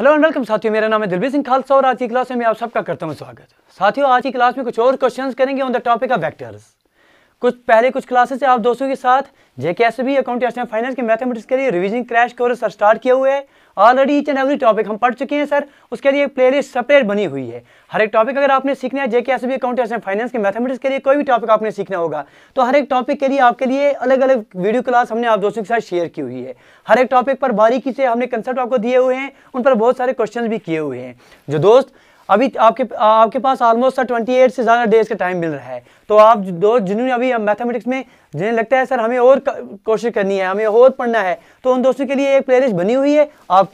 hello and welcome साथियों मेरा नाम है दिलवीर सिंह खालसा और आज की क्लास में मैं आप सबका करता हूँ स्वागत साथियों आज की क्लास में कुछ और क्वेश्चंस करेंगे on the topic of vectors कुछ पहले कुछ क्लासेस से आप दोस्तों के साथ J K S B account finance के मैथमेटिक्स के लिए revision crash course sir start किया हुआ है already each and every topic हम पढ़ चुके हैं सर उसके लिए एक प्लेलिस्ट सेपरेट बनी हुई है हर एक टॉपिक अगर आपने सीखना है जेके एस बी अकाउंट फाइनेंस के मैथमेटिक्स के लिए कोई भी टॉपिक आपने सीखना होगा तो हर एक टॉपिक के लिए आपके लिए अलग अलग वीडियो क्लास हमने आप दोस्तों के साथ शेयर की हुई है हर एक टॉपिक पर बारीकी से हमने कंसेप्ट आपको दिए हुए हैं उन पर बहुत सारे क्वेश्चन भी किए हुए हैं जो दोस्त अभी आपके आपके पास ऑलमोस्ट सर एट से ज़्यादा डेज का टाइम मिल रहा है तो आप दो जिन्होंने अभी मैथमेटिक्स में जिन्हें लगता है सर हमें और कोशिश करनी है हमें और पढ़ना है तो उन दोस्तों के लिए एक प्लेलिस्ट बनी हुई है आप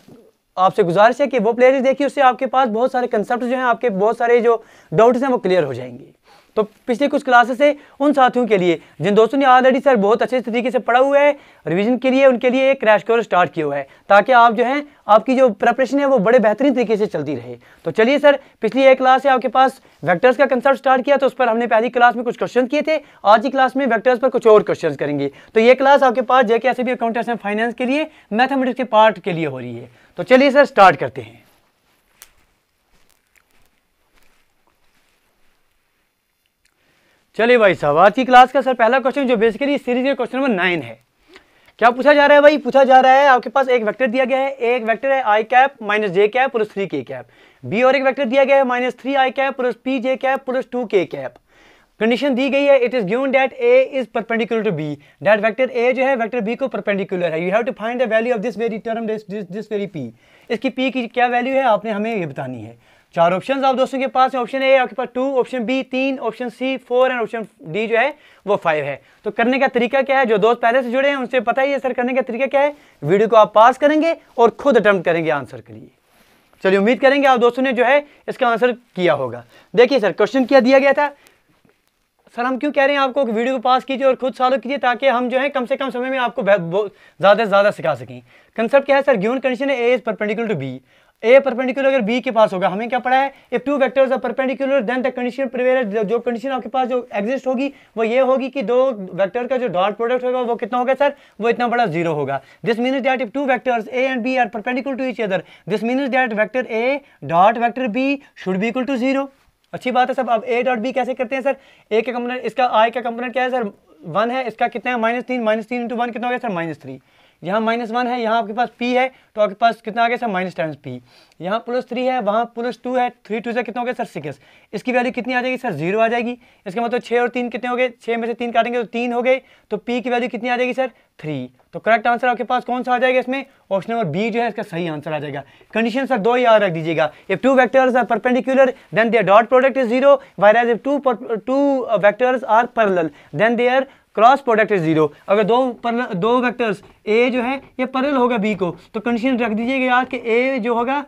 आपसे गुजारिश है कि वो प्लेलिस्ट देखिए उससे आपके पास बहुत सारे कंसेप्ट जो हैं आपके बहुत सारे जो डाउट्स हैं वो क्लियर हो जाएंगे तो पिछले कुछ क्लासेस है उन साथियों के लिए जिन दोस्तों ने ऑलरेडी सर बहुत अच्छे तरीके से पढ़ा हुआ है रिविजन के लिए उनके लिए एक क्रैश कोर्स स्टार्ट किया हुआ है ताकि आप जो है आपकी जो प्रेपरेशन है वो बड़े बेहतरीन तरीके से चलती रहे तो चलिए सर पिछली एक क्लास से आपके पास वैक्टर्स का कंसर्ट स्टार्ट किया तो उस पर हमने पहली क्लास में कुछ क्वेश्चन किए थे आज की क्लास में वैक्टर्स पर कुछ और क्वेश्चन करेंगे तो ये क्लास आपके पास J K S accountants and finance के लिए मैथमेटिक्स के पार्ट के लिए हो रही है तो चलिए सर स्टार्ट करते हैं चलिए भाई साहब आज की क्लास का सर पहला क्वेश्चन जो बेसिकली सीरीज का क्वेश्चन नंबर नाइन है क्या पूछा जा रहा है भाई पूछा जा रहा है आपके पास एक वेक्टर दिया गया है एक वेक्टर है आई cap minus J cap plus three K cap B और एक वेक्टर दिया गया है minus three I cap plus P J cap plus two K cap condition दी गई है it is given that A is perpendicular to B that vector A जो है वैक्टर बी को परपेंडिकुलर है you have to find the value of this very term this very P इसकी P की क्या वैल्यू है आपने हमें ये बतानी है चार ऑप्शन आप दोस्तों के पास ऑप्शन ए आपके पास टू ऑप्शन बी तीन option C four and option D जो है वो फाइव है तो करने का तरीका क्या है जो दोस्त पहले से जुड़े हैं उनसे पता ही है सर करने का तरीका क्या है वीडियो को आप पास करेंगे और खुद अटेम्प्ट करेंगे आंसर के लिए चलिए उम्मीद करेंगे आप दोस्तों ने जो है इसका आंसर किया होगा देखिए सर क्वेश्चन क्या दिया गया था सर हम क्यों कह रहे हैं आपको कि वीडियो को पास कीजिए और खुद सॉल्व कीजिए ताकि हम जो है कम से कम समय में आपको ज़्यादा से ज़्यादा सिखा सकें कंसेप्ट क्या है सर गिवन कंडीशन है A is perpendicular to B A perpendicular अगर बी के पास होगा हमें क्या पढ़ा है if two vectors are perpendicular then the condition prevail जो कंडीशन आपके पास जो एग्जिस्ट होगी वो ये होगी कि दो वेक्टर का जो डॉट प्रोडक्ट होगा वो कितना होगा सर वो इतना बड़ा जीरो होगा this means that if two vectors A and B are perpendicular to each other this means that vector A dot vector B should be equal to zero अच्छी बात है सर अब ए डॉट बी कैसे करते हैं sir ए का component इसका आई का कंपोनेंट क्या है सर वन है इसका कितना है माइनस तीन माइनस तीन इंटू वन कितना हो गया सर माइनस थ्री यहाँ माइनस वन है यहाँ आपके पास पी है तो आपके पास कितना आ गया सर माइनस टाइम्स पी यहाँ प्लस थ्री है वहाँ प्लस टू है थ्री टू से कितना हो गया सर सिक्स इसकी वैल्यू कितनी आ जाएगी सर जीरो आ जाएगी इसका मतलब छः और तीन कितने हो गए छः में से तीन काटेंगे तो तीन हो गए तो पी की वैल्यू कितनी आ जाएगी सर थ्री तो करेक्ट आंसर आपके पास कौन सा आ जाएगा इसमें ऑप्शन नंबर बी जो है इसका सही आंसर आ जाएगा कंडीशन सर दो याद रख दीजिएगा if two vectors are perpendicular then their dot product is zero whereas if two two vectors are parallel then their cross product is zero अगर दो पर दो वेक्टर्स ए जो है ये परल होगा बी को तो कंडीशन रख दीजिएगा याद कि ए जो होगा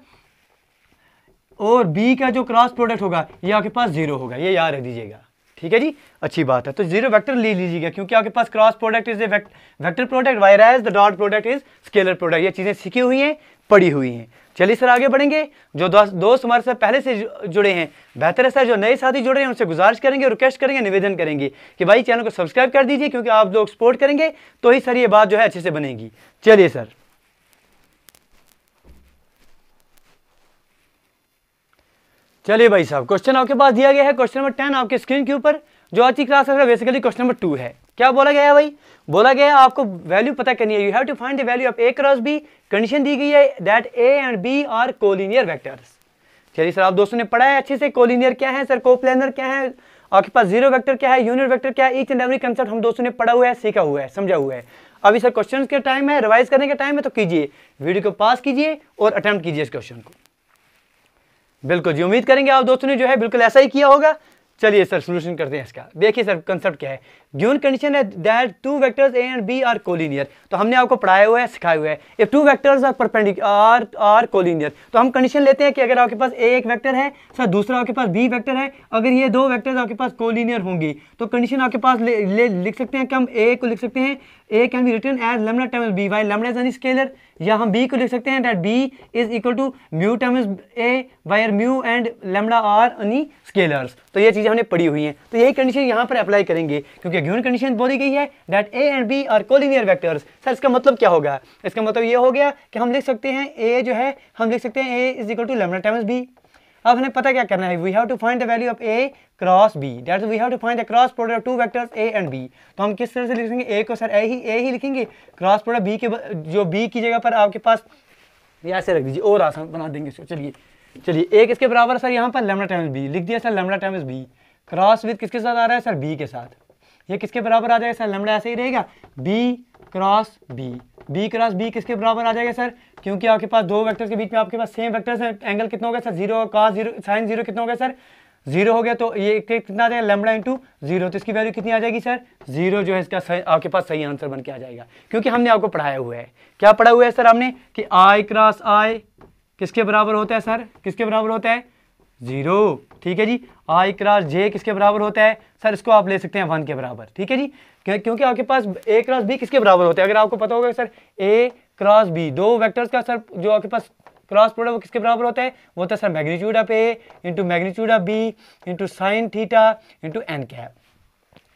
और बी का जो क्रॉस प्रोडक्ट होगा ये आपके पास जीरो होगा ये याद रख दीजिएगा ठीक है जी अच्छी बात है तो जीरो वेक्टर ले लीजिएगा क्योंकि आपके पास cross product is a vector product whereas the dot product is scalar product ये चीज़ें सीखी हुई हैं पड़ी हुई हैं चलिए सर आगे बढ़ेंगे जो दोस्त हमारे साथ पहले से जुड़े हैं बेहतर है सर जो नए साथी जुड़े हैं उनसे गुजारिश करेंगे रिक्वेस्ट करेंगे निवेदन करेंगे कि भाई चैनल को सब्सक्राइब कर दीजिए क्योंकि आप लोग सपोर्ट करेंगे तो ही सर ये बात जो है अच्छे से बनेगी चलिए सर चलिए भाई साहब क्वेश्चन आपके पास दिया गया है क्वेश्चन नंबर टेन आपके स्क्रीन के ऊपर जो आज की क्लास है बेसिकली क्वेश्चन नंबर टू है क्या बोला गया है भाई बोला गया है आपको वैल्यू पता करनी है you have to find the value of A cross B condition दी गई है that A and B are collinear vectors चलिए सर आप दोस्तों ने पढ़ा है अच्छे से कोलिनियर क्या है सर कोप्लानर क्या है आपके पास जीरो वेक्टर क्या है यूनियर वेक्टर क्या है ईच एंड एवरी कंसेप्ट हम दोस्तों ने पढ़ा हुआ है सीखा हुआ है समझा हुआ है अभी सर क्वेश्चन के टाइम है रिवाइज करने के टाइम है तो कीजिए वीडियो को पास कीजिए और अटैम्प्ट कीजिए इस क्वेश्चन को बिल्कुल जी उम्मीद करेंगे आप दोस्तों ने जो है बिल्कुल ऐसा ही किया होगा चलिए सर सोल्यूशन करते हैं इसका देखिए सर कंसेप्ट क्या है ग्यून कंडीशन है that two vectors A and B are collinear तो हमने आपको पढ़ाया हुआ है सिखाया हुआ है if two vectors are perpendicular are are collinear तो हम कंडीशन लेते हैं कि अगर आपके पास ए एक वेक्टर है सर तो दूसरा आपके पास बी वेक्टर है अगर ये दो वैक्टर्स आपके पास कोलिनियर होंगी तो कंडीशन आपके पास ले, ले, लिख सकते हैं कि हम ए को लिख सकते हैं A can be written as lambda table B where lambda is an scalar या हम बी को लिख सकते हैं that B is equal to mu term is A where mu and lambda are any scalars तो ये चीज़ें हमने पढ़ी हुई हैं तो यही कंडीशन यहाँ पर अप्लाई करेंगे क्योंकि ग्यून कंडीशन बोली गई है that A and B are collinear vectors sir इसका मतलब क्या होगा इसका मतलब ये हो गया कि हम लिख सकते हैं ए जो है हम लिख सकते हैं A is equal to lambda times B अब हमें पता क्या करना है we have to find the value of A cross B that we have to find the cross product of two vectors A and B तो हम किस तरह से लिखेंगे ए को सर ए ही ए ही लिखेंगे क्रॉस प्रोडक्ट बी के जो बी की जगह पर आपके पास ऐसे रख दीजिए और आसान बना देंगे इसको चलिए चलिए ए किसके बराबर सर यहाँ पर लेमडा टाइम्स बी लिख दिया sir lambda times B cross with किसके साथ आ रहा है सर बी के साथ ये किसके बराबर आ जाएगा सर लेमडा ऐसे ही रहेगा B cross B B cross B किसके बराबर आ जाएगा सर क्योंकि आपके पास दो वेक्टर्स के बीच में आपके पास सेम वेक्टर्स हैं एंगल कितना होगा सर जीरो का जीरो साइन जीरो कितना होगा सर जीरो हो गया तो ये कितना आ जाएगा लेमड़ा इंटू जीरो तो इसकी वैल्यू कितनी आ जाएगी सर जीरो जो है इसका सही आपके पास सही आंसर बन के आ जाएगा क्योंकि हमने आपको पढ़ाया हुआ है क्या पढ़ा हुआ है सर हमने कि आई क्रॉस आई किसके बराबर होता है सर किसके बराबर होता है जीरो ठीक है जी आई क्रॉस जे किसके बराबर होता है सर इसको आप ले सकते हैं वन के बराबर ठीक है जी क्योंकि आपके पास ए क्रॉस बी किसके बराबर होता है अगर आपको पता होगा सर ए क्रॉस बी दो वेक्टर्स का सर जो आपके पास क्रॉस प्रोडक्ट वो किसके बराबर होता है वो होता है sir magnitude of A into magnitude of B into sine theta into N cap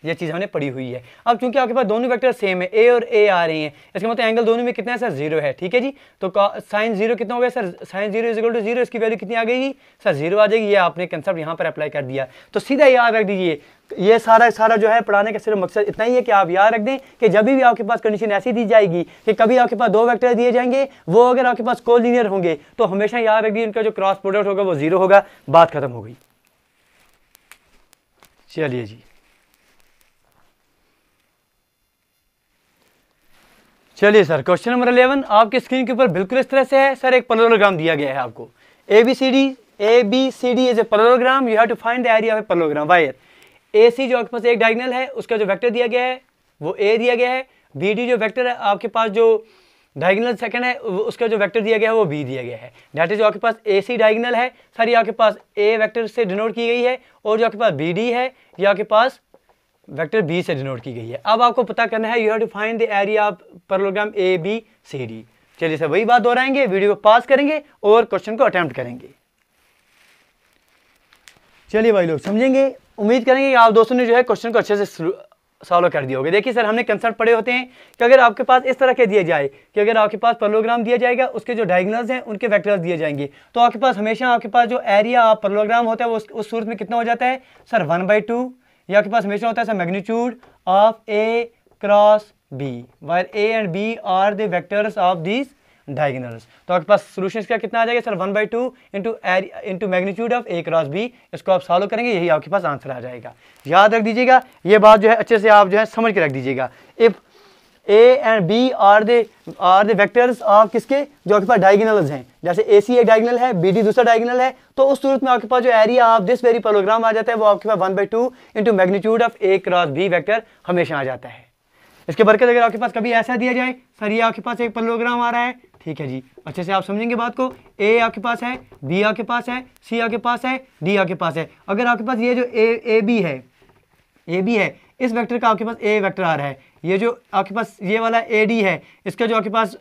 ये चीज़ हमने पढ़ी हुई है अब चूंकि आपके पास दोनों वैक्टर सेम है ए और ए आ रही हैं इसके मतलब एंगल दोनों में कितना है सर जीरो है ठीक है जी तो साइन जीरो कितना हो गया sir sine zero is to zero इसकी वैल्यू कितनी आ गई सर जीरो आ जाएगी ये आपने कंसेप्ट यहाँ पर अप्लाई कर दिया तो सीधा याद रख दीजिए ये सारा सारा जो है पढ़ाने का सिर्फ मकसद इतना ही है कि आप याद रख दें कि जब भी आपके पास कंडीशन ऐसी दी जाएगी कि कभी आपके पास दो वेक्टर दिए जाएंगे वो अगर आपके पास लीनियर होंगे तो हमेशा याद रखिए उनका जो क्रॉस प्रोडक्ट होगा वो जीरो होगा बात खत्म हो गई चलिए जी चलिए सर क्वेश्चन नंबर अलेवन आपके स्क्रीन के ऊपर बिल्कुल इस तरह से है सर एक पलोलोग्राम दिया गया है आपको A B C D A B C D is a parallelogram you have to find the area of a parallelogram whereas A C जो आपके पास एक डायगनल है उसका जो वैक्टर दिया गया है वो ए दिया गया है बी डी जो वैक्टर है आपके पास जो डायगनल सेकंड है उसका जो वैक्टर दिया गया है वो बी दिया गया है डेट जो आपके पास ए सी डायगनल है सर ये आपके पास ए वैक्टर से डिनोट की गई है और जो आपके पास बी डी है ये आपके पास वेक्टर बी से डिनोट की गई है अब आपको पता करना है you have to find the area of parallelogram A B C D चलिए सर वही बात दोहराएंगे वीडियो को पास करेंगे और क्वेश्चन को अटैम्प्ट करेंगे चलिए भाई लोग समझेंगे उम्मीद करेंगे कि आप दोस्तों ने जो है क्वेश्चन को अच्छे से सॉल्व कर दिया होगा देखिए सर हमने कंसर्ट पढ़े होते हैं कि अगर आपके पास इस तरह के दिए जाए कि अगर आपके पास परलोग्राम दिया जाएगा उसके जो डायगनल्स हैं उनके वेक्टर्स दिए जाएंगे तो आपके पास हमेशा आपके पास जो एरिया आप परलोग्राम होता है वो उस, उस सूरत में कितना हो जाता है सर वन बाई टू ये आपके पास हमेशा होता है sir magnitude of A cross B whereas A and B are the of this diagonals तो आपके पास सोल्यूशन क्या कितना आ जाएगा sir one by two into into magnitude of A cross B इसको आप सॉल्व करेंगे यही आपके पास आंसर आ जाएगा याद रख दीजिएगा ये बात जो है अच्छे से आप जो है समझ के रख दीजिएगा if A and B are the are the vectors of किसके जो आपके पास डायगनल्स हैं जैसे ए सी एक डायगनल है बी डी दूसरा डायगनल है तो उस सूरत में आपके पास जो area of this very program आ जाता है वो आपके पास one by two into magnitude of A cross B vector हमेशा आ जाता है इसके बरकत अगर आपके पास कभी ऐसा दिया जाए सर ये आपके पास एक प्रोग्राम आ रहा है ठीक है जी अच्छे से आप समझेंगे बात को ए आपके पास है बी आपके पास है सी आपके पास है डी आपके पास है अगर आपके पास ये जो ए ए बी है ए बी है इस वेक्टर का आपके पास ए वेक्टर आ रहा है ये जो आपके पास ये वाला ए डी है इसका जो आपके पास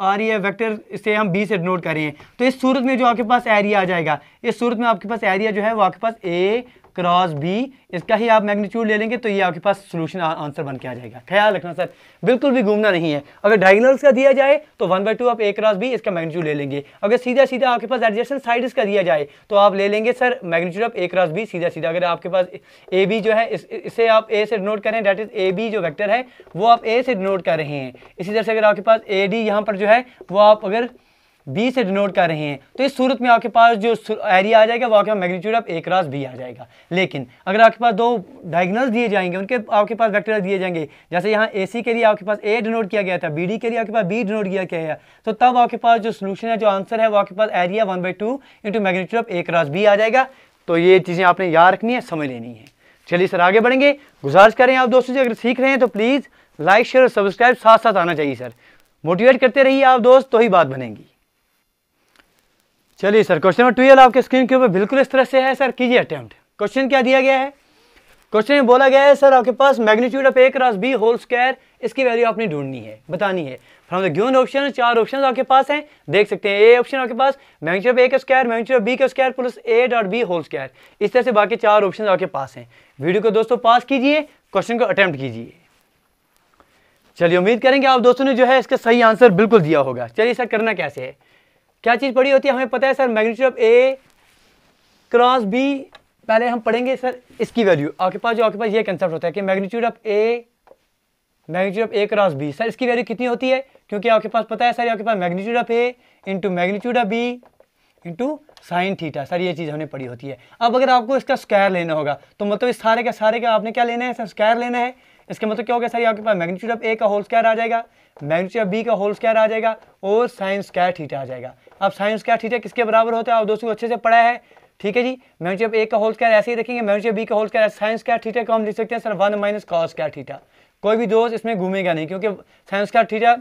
आ रही है वेक्टर इसे हम बी से डिनोट कर रहे हैं तो इस सूरत में जो आपके पास एरिया आ जाएगा इस सूरत में आपके पास एरिया जो है वो आपके पास ए क्रॉस बी इसका ही आप मैग्नीट्यूड ले लेंगे तो ये आपके पास सोल्यूशन आंसर बन के आ जाएगा ख्याल रखना सर बिल्कुल भी घूमना नहीं है अगर डायगनल्स का दिया जाए तो वन बाई टू आप ए क्रॉस बी इसका मैग्नीट्यूड ले लेंगे अगर सीधा सीधा आपके पास एडजस्टन साइड का दिया जाए तो आप ले लेंगे sir magnitude of A cross B सीधा सीधा अगर आपके पास ए बी जो है इस, इसे आप ए से डिनोट करें डेट इज ए बी जो वैक्टर है वो आप ए से डिनोट कर रहे हैं इसी तरह से अगर आपके पास ए डी यहाँ पर जो है वो आप अगर बी से डिनोट कर रहे हैं तो इस सूरत में आपके पास जो एरिया आ जाएगा वो आपके पास magnitude of A cross B आ जाएगा लेकिन अगर आपके पास दो डायग्नल दिए जाएंगे उनके आपके पास वैक्टर दिए जाएंगे जैसे यहाँ ए सी के लिए आपके पास ए डिनोट किया गया था बी डी के लिए आपके पास बी डिनोट किया गया तो तब आपके पास जो सोल्यूशन है जो आंसर है वो आपके पास area one by two into magnitude of A cross B आ जाएगा तो ये चीज़ें आपने याद रखनी है समझ लेनी है चलिए सर आगे बढ़ेंगे गुजारिश करें आप दोस्तों से अगर सीख रहे हैं तो प्लीज़ लाइक शेयर और सब्सक्राइब साथ साथ आना चाहिए सर मोटिवेट करते रहिए आप दोस्त तो ही बात बनेगी चलिए सर क्वेश्चन नंबर ट्वेल्व आपके स्क्रीन के ऊपर बिल्कुल इस तरह से है सर कीजिए अटैम्प्ट क्वेश्चन क्या दिया गया है क्वेश्चन में बोला गया है सर आपके पास magnitude of A cross B whole square इसकी वैल्यू आपने ढूंढनी है बतानी है फ्रॉम द गिवन ऑप्शन चार ऑप्शन आपके पास हैं देख सकते हैं ए ऑप्शन आपके पास मैग्नीट्यूड ऑफ ए का स्क्वायर मैग्नीट्यूड ऑफ बी का square plus A dot B whole square इस तरह से बाकी चार ऑप्शन आपके पास हैं वीडियो को दोस्तों पास कीजिए क्वेश्चन को अटैम्प्ट कीजिए चलिए उम्मीद करेंगे आप दोस्तों ने जो है इसका सही आंसर बिल्कुल दिया होगा चलिए सर करना कैसे है क्या चीज़ पढ़ी होती है हमें पता है sir magnitude of A cross B पहले हम पढ़ेंगे सर इसकी वैल्यू आपके पास जो आपके पास ये कंसेप्ट होता है कि magnitude of A magnitude of A cross B sir इसकी वैल्यू कितनी होती है क्योंकि आपके पास पता है सर आपके पास magnitude of A into magnitude of B into sine theta sir ये चीज़ हमने पढ़ी होती है अब अगर आपको इसका स्क्वायर लेना होगा तो मतलब इस सारे का सारे का आपने क्या लेना है सर स्क्वायर लेना है इसका मतलब क्या हो गया सर आपके पास मैग्नीट्यूड ऑफ ए का होल स्क्वायर आ जाएगा मैग्नीट्यूड ऑफ बी का होल स्क्वायर आ जाएगा और साइन स्क्वायर थीटा आ जाएगा अब साइन स्क्वायर थीटा किसके बराबर होता है आप दोस्तों अच्छे से पढ़ा है ठीक है जी मैग्नीट्यूड ऑफ ए का होल स्क्वायर ऐसे ही रखेंगे मैग्नीट्यूड ऑफ बी का whole square sine square theta को हम लिख सकते हैं sir one minus cos square theta कोई भी दोस्त इसमें घूमेगा नहीं क्योंकि साइन स्क्वायर थीटा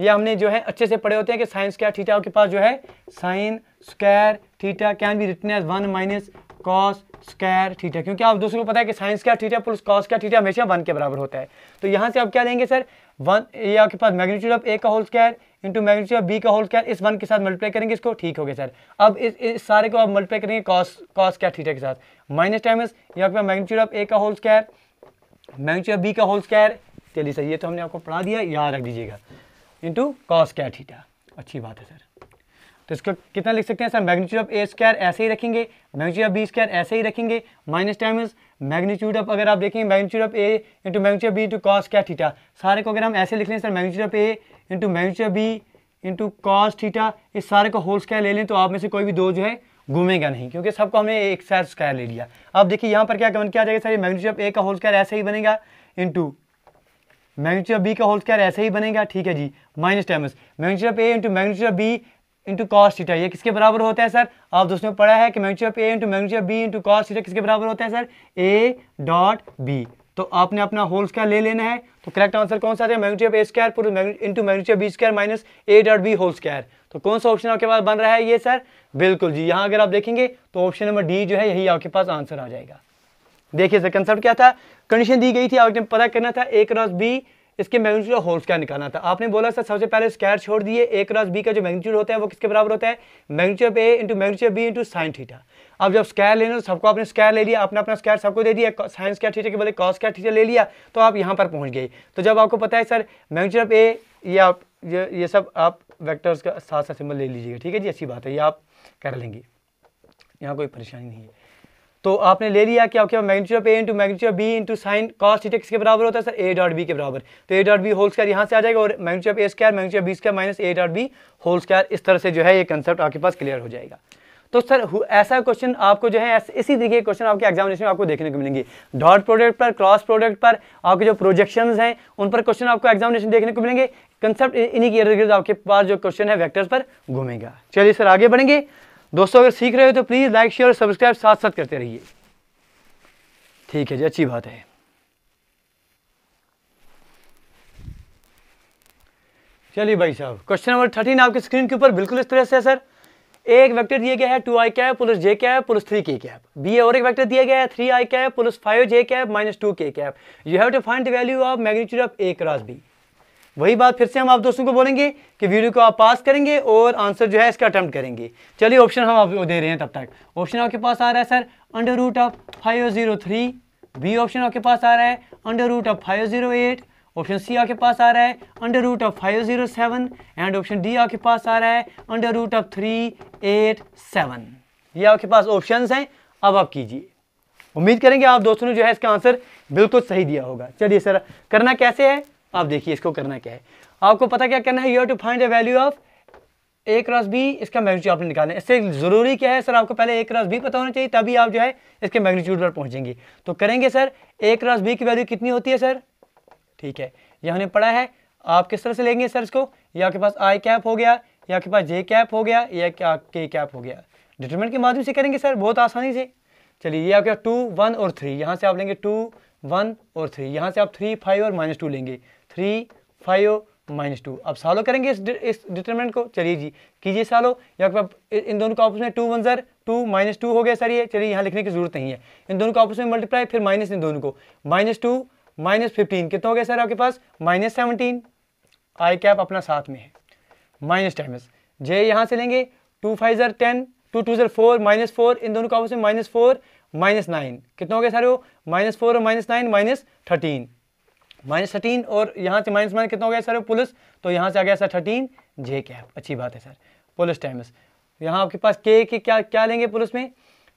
ये हमने जो है अच्छे से पढ़े होते हैं कि साइन स्क्वायर थीटा के पास जो है sine square theta can be written as one minus cos square theta क्योंकि आप दूसरे को पता है कि साइंस क्या थीटा प्लस कॉस क्या थीटा हमेशा वन के बराबर होता है तो यहाँ से आप क्या देंगे सर वन ये आपके पास मैग्नीट्यूड ऑफ ए का whole square into magnitude of B का होल स्क्वायर इस वन के साथ मल्टीप्लाई करेंगे इसको ठीक हो गया सर अब इस, इस सारे को आप मल्टीप्लाई करेंगे कॉस कॉस क्या थीटा के साथ माइनस टाइमस ये आपके पास मैग्नीट्यूड ऑफ ए का whole square magnitude of B का होल स्क्वायर चलिए सर ये तो हमने आपको पढ़ा दिया याद रख दीजिएगा इंटू कॉस क्या थीटा अच्छी बात है सर तो इसको कितना लिख सकते हैं sir magnitude of A square ऐसे ही रखेंगे मैग्नीट्यूड ऑफ बी स्क्वायर ऐसे ही रखेंगे minus time is magnitude of अगर आप देखें magnitude of A into magnitude B into cos क्या थीटा सारे को अगर हम ऐसे लिख लें sir magnitude of A into magnitude B into cos theta इस सारे को होल स्क्वायर ले लें तो आप में से कोई भी दो जो है घूमेगा नहीं क्योंकि सबको हमने एक साइड स्क्वायर ले लिया अब देखिए यहाँ पर क्या बन क्या आ जाएगा सर मैग्नीट्यूड ऑफ ए का होल स्क्वायर ऐसे ही बनेगा इंटू मैग्नीट्यूड ऑफ बी का होल स्क्वायर ऐसे ही बनेगा ठीक है जी minus times magnitude of A into magnitude of B into cos theta ये किसके बराबर होता है सर आप दोस्तों ने पढ़ा है कि magnitude of A into magnitude of B into cos theta किसके बराबर होता है सर ए डॉट बी तो आपने अपना होल स्क्वायर ले लेना है तो करेक्ट आंसर कौन सा है magnitude of A square into magnitude B square minus A dot B whole square तो कौन सा ऑप्शन आपके पास बन रहा है ये सर बिल्कुल जी यहाँ अगर आप देखेंगे तो ऑप्शन नंबर डी जो है यही आपके पास आंसर आ जाएगा देखिए सर कंसेप्ट क्या था कंडीशन दी गई थी आपने पता करना था ए क्रॉस बी इसके मैग्नीट्यूड और होल स्क्वायर निकालना था आपने बोला सर सबसे पहले स्क्वायर छोड़ दिए ए क्रॉस बी का जो मैग्नीट्यूड होता है वो किसके बराबर होता है magnitude A into magnitude B into sine theta अब जब स्क्वायर लेने तो सबको आपने स्क्वायर ले लिया आपने अपना स्क्वायर सबको दे दिया साइंस क्या थीटा के बोले कॉस क्या थीटा ले लिया तो आप यहाँ पर पहुँच गए तो जब आपको पता है सर मैग्नीट्यूड ए ये आप ये ये सब आप वैक्टर्स का साथ साथ सिंबल ले लीजिएगा ठीक है जी अच्छी बात है ये आप कर लेंगे यहाँ कोई परेशानी नहीं है तो आपने ले लिया क्या क्या magnitude of A into magnitude of B into sine cos theta के बराबर होता है सर ए डॉट बी के बराबर तो A dot B whole square यहाँ से आ जाएगा और magnitude of A square magnitude of B square minus A dot B whole square इस तरह से जो है ये कंसेप्ट आपके पास क्लियर हो जाएगा तो सर ऐसा क्वेश्चन आपको जो है इसी तरीके के क्वेश्चन आपके एग्जामिनेशन में आपको देखने को मिलेंगे डॉट प्रोडक्ट पर क्रॉस प्रोडक्ट पर आपके जो प्रोजेक्शंस हैं उन पर क्वेश्चन आपको एग्जामिनेशन देखने को मिलेंगे कंसेप्ट इन्हीं के इर्द गिर्द आपके पास जो क्वेश्चन है वेक्टर्स पर घूमेगा चलिए सर आगे बढ़ेंगे दोस्तों अगर सीख रहे हो तो प्लीज़ लाइक शेयर और सब्सक्राइब साथ साथ करते रहिए ठीक है जी अच्छी बात है चलिए भाई साहब क्वेश्चन नंबर थर्टीन आपकी स्क्रीन के ऊपर बिल्कुल इस तरह से है सर एक वेक्टर दिया गया है टू आई cap plus J cap plus three K cap B और एक वेक्टर दिया गया है three I cap plus five J cap minus two K cap you have to find the value of magnitude of A cross B वही बात फिर से हम आप दोस्तों को बोलेंगे कि वीडियो को आप पास करेंगे और आंसर जो है इसका अटैम्प्ट करेंगे चलिए ऑप्शन हम आपको दे रहे हैं तब तक ऑप्शन आपके पास आ रहा है sir under root of five zero three B option आपके पास आ रहा है under root of five zero eight option C आपके पास आ रहा है under root of five zero seven and option D आपके पास आ रहा है under root of three eight seven ये आपके पास ऑप्शन हैं अब आप कीजिए उम्मीद करेंगे आप दोस्तों ने जो है इसका आंसर बिल्कुल सही दिया होगा चलिए सर करना कैसे है आप देखिए इसको करना क्या है आपको पता क्या करना है you to find the value of A cross B इसका मैग्नीट्यूड आपने निकालना है इससे ज़रूरी क्या है सर आपको पहले ए क्रॉस बी पता होना चाहिए तभी आप जो है इसके मैग्नीट्यूड पर पहुंचेंगे तो करेंगे सर ए क्रॉस बी की वैल्यू कितनी होती है सर ठीक है यह हमने पढ़ा है आप किस तरह से लेंगे सर इसको या आपके पास आई कैप हो गया या आपके पास जे कैप हो गया या के कैप हो गया डिटर्मेंट के माध्यम से करेंगे सर बहुत आसानी से चलिए ये आपके टू वन और थ्री यहाँ से आप लेंगे टू वन और थ्री यहाँ से आप थ्री फाइव और माइनस टू लेंगे थ्री फाइव माइनस टू अब सालो करेंगे इस इस डिटरमिनेंट को चलिए जी कीजिए सॉल्व या इन दोनों का ऑप्शन है two one are two minus two हो गया सर ये चलिए यहाँ लिखने की जरूरत नहीं है इन दोनों का ऑप्शन में मल्टीप्लाई फिर माइनस इन दोनों को माइनस टू माइनस फिफ्टीन कितना हो गया सर आपके पास माइनस सेवनटीन आई कैप अपना साथ में है माइनस टेन जे यहाँ से लेंगे two five are ten two two are four minus four इन दोनों का option minus four minus nine कितना हो गया सर वो माइनस फोर और minus nine minus thirteen minus thirteen और यहाँ से माइनस माइनस कितना हो गया सर पुलिस तो यहाँ से आ गया सर थर्टीन जे कैप अच्छी बात है सर पुलिस टाइम्स यहाँ आपके पास के के क्या क्या लेंगे पुलिस में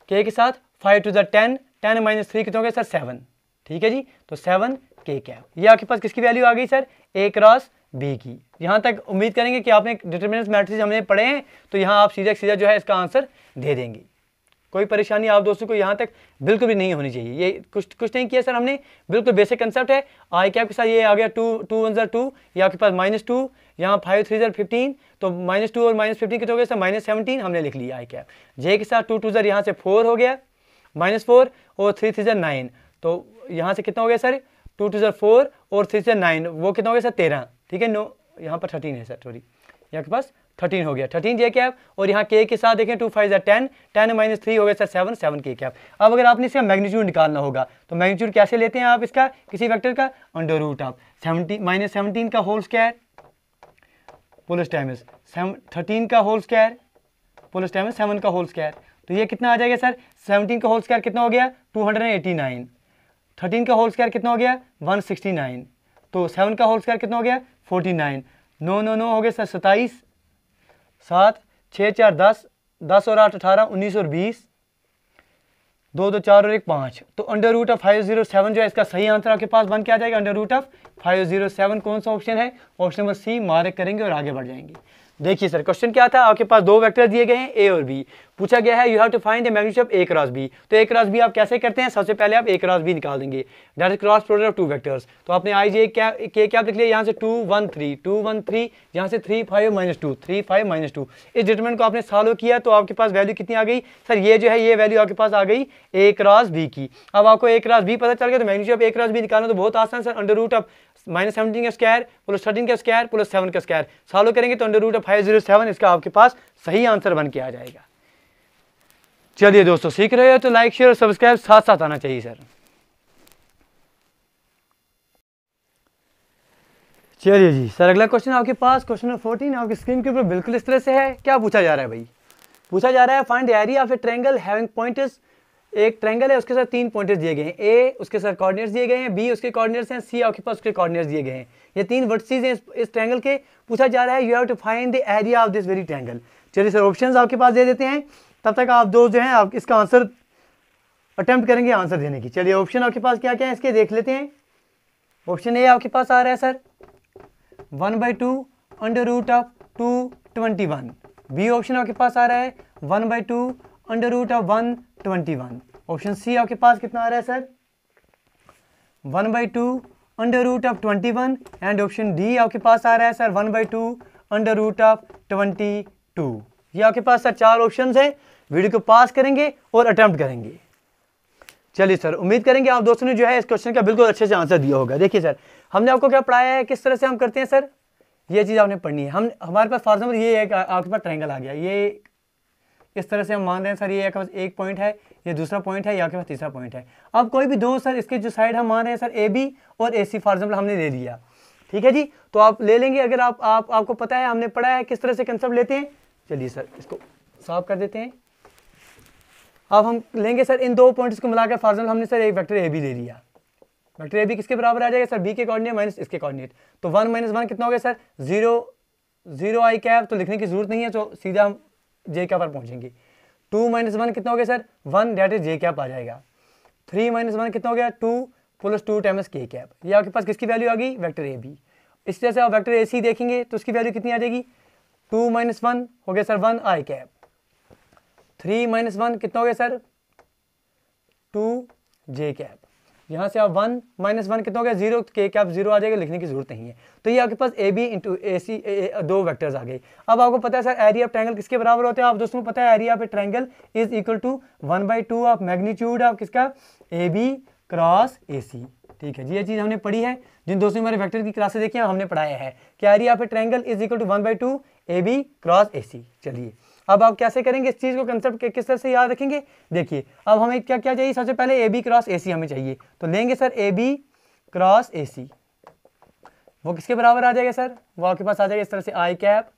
के के साथ five two the ten ten minus three कितना हो गया सर सेवन ठीक है जी तो सेवन के कैप ये आपके पास किसकी वैल्यू आ गई सर ए क्रॉस बी की यहाँ तक उम्मीद करेंगे कि आपने डिटर्मिनेंस मैट्रिक्स हमने पढ़े हैं तो यहाँ आप सीधा सीधा जो है इसका आंसर दे देंगे कोई परेशानी आप दोस्तों को यहाँ तक बिल्कुल भी नहीं होनी चाहिए ये कुछ कुछ नहीं किया सर हमने बिल्कुल बेसिक कंसेप्ट है आई कैप के साथ ये आ गया two two one are two ये आपके पास माइनस टू यहाँ फाइव थ्री ज़र फिफ्टीन तो माइनस टू और माइनस फिफ्टीन कितने हो गया सर माइनस सेवनटीन हमने लिख लिया आई कैप जे के साथ टू टू ज़र यहाँ से फोर हो गया माइनस फोर और थ्री थ्री ज़र नाइन तो यहाँ से कितना हो गया sir two two are four और थ्री ज़र नाइन वो कितना हो गया सर तेरह ठीक है नो यहाँ पर थर्टीन है सर सॉरी यहाँ के पास थर्टीन हो गया थर्टीन जे कैप और यहाँ के के साथ देखें two five are ten ten minus three हो गया सर सेवन सेवन के कैप अब अगर आपने इसका मैग्नीट्यूड निकालना होगा तो मैग्नीट्यूड कैसे लेते हैं आप इसका किसी वैक्टर का अंडर रूट आप सेवनटीन माइनस सेवनटीन का whole square plus time thirteen का whole square plus time seven का होल स्क्वायर तो ये कितना आ जाएगा सर सेवनटीन का होल स्क्वायर कितना हो गया two hundred and eighty nine thirteen का होल स्क्वायर कितना हो गया वन सिक्सटी नाइन तो सेवन का होल स्क्वायर कितना हो गया फोर्टी नाइन नौ नौ नौ हो गए सर सताईस सात छः चार दस दस और आठ अठारह उन्नीस और बीस दो दो चार और एक पाँच तो under root of five zero seven जो है इसका सही आंसर आपके पास बन के आ जाएगा under root of five zero seven कौन सा ऑप्शन है ऑप्शन नंबर सी मार्क करेंगे और आगे बढ़ जाएंगे देखिए सर क्वेश्चन क्या था आपके पास दो वेक्टर दिए गए हैं ए और बी पूछा गया है you have to find the magnitude of A cross B तो ए क्रॉस बी आप कैसे करते हैं सबसे पहले आप ए क्रॉस बी निकाल देंगे that is cross product of two vectors तो आपने आई जे क्या के क्या आप लिख लिया यहाँ से two one three two one three यहाँ से three five minus two three five minus two इस डिटर्मेंट को आपने सॉल्व किया तो आपके पास वैल्यू कितनी आ गई सर ये जो है ये वैल्यू आपके पास आ गई ए क्रॉस बी की अब आपको ए क्रॉस बी पता चल गया तो magnitude of A cross B निकालना तो बहुत आसान sir under root of minus seventeen का स्क्वायर प्लस थर्टीन का स्क्वायर प्लस सेवन का स्क्वायर सॉल्व करेंगे तो under root of five zero seven इसका आपके पास सही आंसर बन के आ जाएगा चलिए दोस्तों सीख रहे हो तो लाइक शेयर और सब्सक्राइब साथ साथ आना चाहिए सर चलिए जी सर अगला क्वेश्चन आपके पास क्वेश्चन नंबर फोर्टीन आपकी स्क्रीन के ऊपर बिल्कुल इस तरह से है क्या पूछा जा रहा है भाई पूछा जा रहा है find area of a triangle having pointers एक ट्रेंगल है उसके साथ तीन पॉइंटर्स दिए गए हैं ए उसके साथ कोऑर्डिनेट्स दिए गए हैं बी उसके कॉर्डिनेट्स हैं सी आपके पास उसके कॉर्डिनेट्स दिए गए हैं ये तीन वर्सेस हैं इस, इस के पूछा जा रहा है you have to find the area of this very triangle चलिए सर ऑप्शन आपके पास दे देते हैं तब तक आप दोस्त जो हैं आप इसका आंसर अटेम्प्ट करेंगे आंसर देने की चलिए ऑप्शन आपके पास क्या क्या है इसके देख लेते हैं ऑप्शन ए आपके पास आ रहा है sir one by two under root of two twenty one B option आपके पास आ रहा है one by two under root of one twenty one option C आपके पास कितना आ रहा है sir one by two under root of twenty one and option D आपके पास आ रहा है sir one by two under root of twenty two ये आपके पास सर चार ऑप्शन हैं वीडियो को पास करेंगे और अटैम्प्ट करेंगे चलिए सर उम्मीद करेंगे आप दोस्तों ने जो है इस क्वेश्चन का बिल्कुल अच्छे से आंसर दिया होगा देखिए सर हमने आपको क्या पढ़ाया है किस तरह से हम करते हैं सर ये चीज़ आपने पढ़नी है हम हमारे पास फॉर एग्जाम्पल ये एक आपके पास ट्रैंगल आ गया ये इस तरह से हम मान रहे हैं सर ये आपके पास एक पॉइंट है ये दूसरा पॉइंट है या आपके पास तीसरा पॉइंट है अब कोई भी दो सर इसके जो साइड हम मान रहे हैं सर ए बी और ए सी फॉर एग्जाम्पल हमने ले लिया ठीक है जी तो आप ले लेंगे अगर आप, आप आपको पता है हमने पढ़ा है किस तरह से कंसेप्ट लेते हैं चलिए सर इसको साफ कर देते हैं अब हम लेंगे सर इन दो पॉइंट्स को मिलाकर फॉर्जल हमने सर एक वेक्टर ए भी ले लिया वेक्टर ए बी किसके बराबर आ जाएगा सर बी के कोऑर्डिनेट माइनस इसके कोऑर्डिनेट तो वन माइनस वन कितना हो गया sir zero zero I cap तो लिखने की जरूरत नहीं है तो सीधा हम जे कैप पर पहुंचेंगे टू माइनस वन कितना हो गया sir one that is J cap आ जाएगा थ्री माइनस वन कितना हो गया टू प्लस टू टाइम्स के कैप ये आपके पास किसकी वैल्यू आ गई वैक्टर ए बी इस तरह से आप वैक्टर ए सी देखेंगे तो उसकी वैल्यू कितनी आ जाएगी टू माइनस वन हो गया sir one I cap three minus one कितना हो गया सर टू जे कैप यहां से आप वन माइनस वन कितना हो गया जीरो के कैप जीरो आ जाएगा लिखने की जरूरत नहीं है तो ये आपके पास ए बी इंटू ए सी दो वैक्टर्स आ गए अब आपको पता है सर एरिया ऑफ ट्रैंगल किसके बराबर होते हैं आप दोस्तों को पता है area of triangle is equal to one by two of magnitude of किसका ए बी क्रॉस ए सी ठीक है जी ये चीज़ हमने पढ़ी है जिन दोस्तों हमारे वेक्टर की क्लासेस देखी हैं हमने पढ़ाया है कि area of triangle is equal to one by two A B cross A C चलिए अब आप कैसे करेंगे इस चीज़ को कंसेप्ट किस तरह से याद रखेंगे देखिए अब हमें क्या क्या चाहिए सबसे पहले ए बी क्रॉस ए सी हमें चाहिए तो लेंगे sir A B cross A C वो किसके बराबर आ जाएगा सर वो आपके पास आ जाएगा इस तरह से आई कैप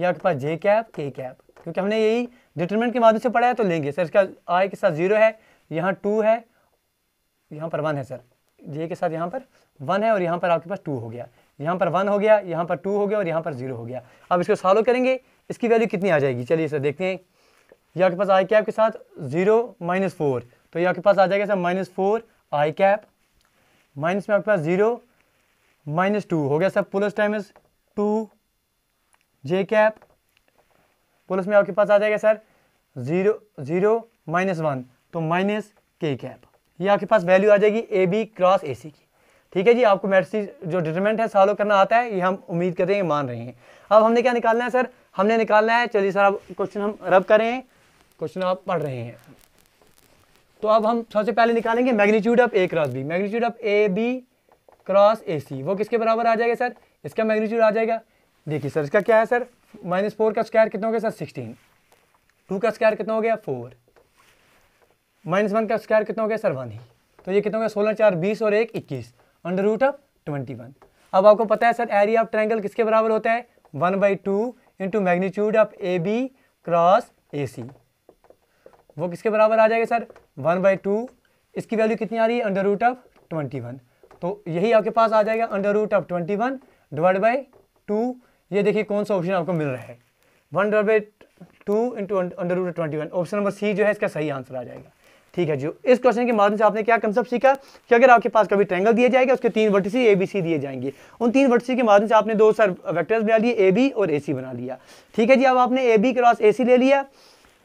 या आपके पास जे कैप के कैप क्योंकि हमने यही डिटर्मेंट के माध्यम से पढ़ा है तो लेंगे सर इसका आई के साथ जीरो है यहाँ टू है यहाँ पर वन है सर जे के साथ यहाँ पर वन है और यहाँ पर आपके पास टू हो गया यहाँ पर वन हो गया यहाँ पर टू हो गया और यहाँ पर जीरो हो गया अब इसको सॉल्व करेंगे इसकी वैल्यू कितनी आ जाएगी चलिए सर देखते हैं ये आपके पास आई कैप के साथ जीरो माइनस फोर तो ये आपके पास आ जाएगा sir minus four i cap minus में आपके पास जीरो माइनस टू हो गया sir plus is two j cap plus में आपके पास आ जाएगा sir zero zero minus one तो माइनस के कैप ये आपके पास वैल्यू आ जाएगी ए बी क्रॉस ए सी की ठीक है जी आपको मैट्रिक्स जो डिटरमेंट है सॉल्व करना आता है ये हम उम्मीद कर रहे हैं मान रहे हैं अब हमने क्या निकालना है सर हमने निकालना है चलिए सर अब क्वेश्चन हम रब करें क्वेश्चन आप पढ़ रहे हैं तो अब हम सबसे पहले निकालेंगे magnitude of A cross B magnitude of A B cross A C वो किसके बराबर आ जाएगा सर इसका मैग्नीट्यूड आ जाएगा देखिए सर इसका क्या है सर माइनस फोर का स्क्वायर कितना हो गया सर सिक्सटीन टू का स्क्वायर कितना हो गया फोर माइनस वन का स्क्वायर कितना हो गया सर वन ही तो ये कितना हो गया सोलह चार बीस और एक इक्कीस under root of twenty one अब आपको पता है सर एरिया ऑफ ट्रायंगल किसके बराबर होता है one by two into magnitude of A B cross A C वो किसके बराबर आ जाएगा सर वन बाई टू इसकी वैल्यू कितनी आ रही है under root of twenty one तो यही आपके पास आ जाएगा under root of twenty one divide by two ये देखिए कौन सा ऑप्शन आपको मिल रहा है one divide by two into under root of twenty one option number C जो है इसका सही आंसर आ जाएगा ठीक है जी इस क्वेश्चन के माध्यम से आपने क्या कंसेप्ट सीखा कि अगर आपके पास कभी ट्रैंगल दिया जाएगा उसके तीन वर्टिसी ए बी सी दिए जाएंगे उन तीन वर्टिसी के माध्यम से आपने दो सर वैक्टर्स बना लिए ए बी और ए सी बना लिया ठीक है जी अब आपने ए बी क्रॉस ए सी ले लिया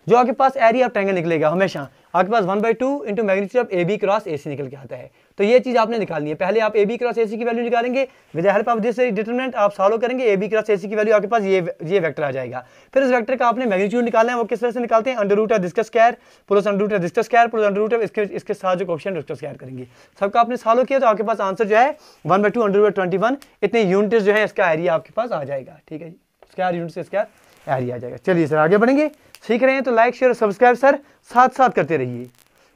जो आपके पास एरिया ऑफ ट्रैंगल निकलेगा हमेशा आपके पास one by two into magnitude of A B cross A C निकल के आता है तो ये चीज़ आपने निकालनी है पहले आप ए बी क्रॉस ए सी की वैल्यू निकालेंगे with help of this determinant आप सॉल्व करेंगे ए बी क्रॉस ए सी की वैल्यू आपके पास ये ये वेक्टर आ जाएगा फिर इस वेक्टर का आपने मैग्नीट्यूड निकालना है वो किस तरह से निकालते हैं अंडर रूट ऑफ दिसका square plus under root of दिसका square plus under root of इसके इसके साथ जो क्वेश्चन उसका स्क्वायर करेंगे सबका आपने सॉल्व किया तो आपके पास आंसर जो है one by two under root twenty one इतने यूनिट जो है इसका एरिया आपके पास आ जाएगा ठीक है जी स्क्वायर यूनिट से स्क्वायर एरिया आ जाएगा चलिए सर आगे बढ़ेंगे सीख रहे हैं तो लाइक शेयर और सब्सक्राइब सर साथ साथ करते रहिए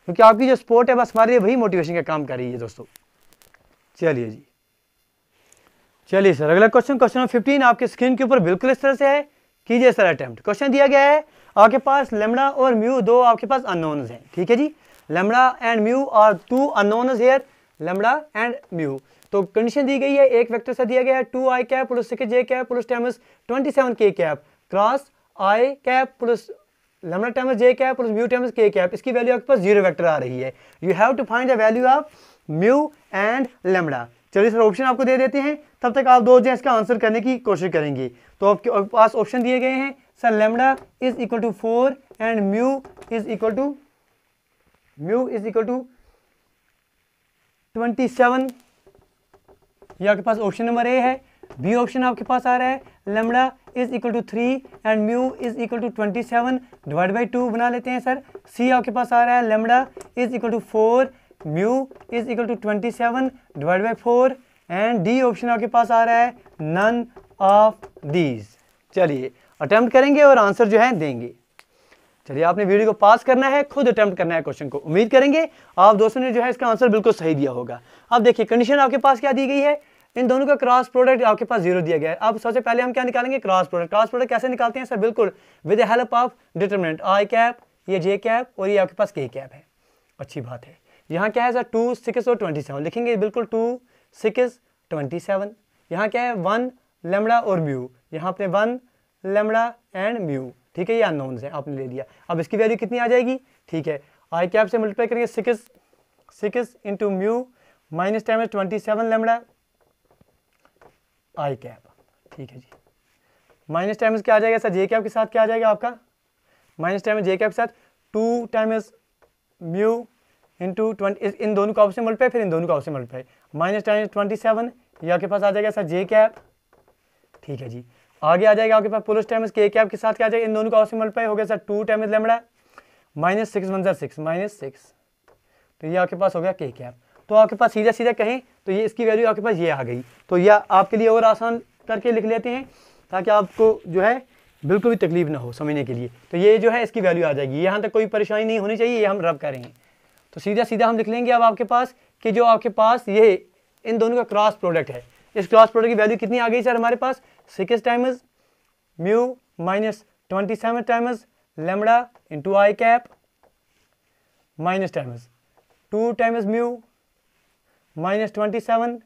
क्योंकि आपकी जो सपोर्ट है बस हमारे लिए वही मोटिवेशन का काम कर रही है दोस्तों चलिए जी चलिए सर अगला क्वेश्चन क्वेश्चन नंबर फिफ्टीन आपके स्क्रीन के ऊपर बिल्कुल इस तरह से है कीजिए सर अटैम्प्ट क्वेश्चन दिया गया है आपके पास लेमड़ा और म्यू दो आपके पास अननोन्स हैं ठीक है जी लेमड़ा एंड म्यू और two unknowns here lambda and mu तो कंडीशन दी गई है एक वेक्टर से दिया गया है टू आई cap plus six j cap plus times twenty seven के cap cross i cap plus lambda times j cap plus mu times के कैप इसकी वैल्यू आपके पास जीरो वैक्टर आ रही है you have to find the value of mu and lambda चलिए sir option आपको दे देते हैं तब तक आप दो जो इसका आंसर करने की कोशिश करेंगे तो आपके पास ऑप्शन दिए गए हैं sir lambda is equal to four and mu is equal to mu is equal to twenty seven ये आपके पास ऑप्शन नंबर ए है बी ऑप्शन आपके पास आ रहा है lambda is equal to three and mu is equal to twenty seven divide by two बना लेते हैं सर सी आपके पास आ रहा है lambda is equal to four mu is equal to twenty seven divide by four and D option आपके पास आ रहा है नन ऑफ दीज चलिए अटैम्प्ट करेंगे और आंसर जो है देंगे चलिए आपने वीडियो को पास करना है खुद अटैम्प्ट करना है क्वेश्चन को उम्मीद करेंगे आप दोस्तों ने जो है इसका आंसर बिल्कुल सही दिया होगा अब देखिए कंडीशन आपके पास क्या दी गई है इन दोनों का क्रॉस प्रोडक्ट आपके पास जीरो दिया गया है अब सबसे पहले हम क्या निकालेंगे क्रॉस प्रोडक्ट क्रॉस प्रोडक्ट कैसे निकालते हैं सर बिल्कुल with help of determinant i cap ये जे कैप और ये आपके पास के कैप है अच्छी बात है यहाँ क्या है सर टू सिक्स और ट्वेंटी सेवन लिखेंगे बिल्कुल टू सिक्स ट्वेंटी सेवन यहाँ क्या है वन लेमड़ा और म्यू यहाँ पे वन लेमड़ा एंड म्यू ठीक है ये अननोन्स है आपने ले लिया अब इसकी वैल्यू कितनी आ जाएगी ठीक है आई कैप से मल्टीप्लाई करेंगे six six into mu minus time twenty seven lambda i cap ठीक है जी माइनस टाइम क्या आ जाएगा सर जे कैप के साथ क्या आ जाएगा आपका माइनस टाइम जे कैप के साथ two time is mu into twenty इन दोनों का ऑप्शन मल्टीप्लाई फिर इन दोनों का option multiply minus time twenty seven ये आपके पास आ जाएगा सर जे कैप ठीक है जी आगे आ जाएगा आपके पास पुलिस टाइम के कैप के साथ क्या आ जाएगा इन दोनों का ऑप्शन मल्टीप्लाई हो गया sir two time lambda minus six one sir six minus six तो ये आपके पास हो गया के कैप तो आपके पास सीधा सीधा कहें तो ये इसकी वैल्यू आपके पास ये आ गई तो यह आपके लिए और आसान करके लिख लेते हैं ताकि आपको जो है बिल्कुल भी तकलीफ ना हो समझने के लिए तो ये जो है इसकी वैल्यू आ जाएगी यहाँ तक कोई परेशानी नहीं होनी चाहिए ये हम रब करेंगे तो सीधा सीधा हम लिख लेंगे अब आपके पास कि जो आपके पास ये इन दोनों का क्रॉस प्रोडक्ट है इस क्रॉस प्रोडक्ट की वैल्यू कितनी आ गई सर हमारे पास six times mu minus twenty seven times lambda into i cap minus times two times mu minus twenty seven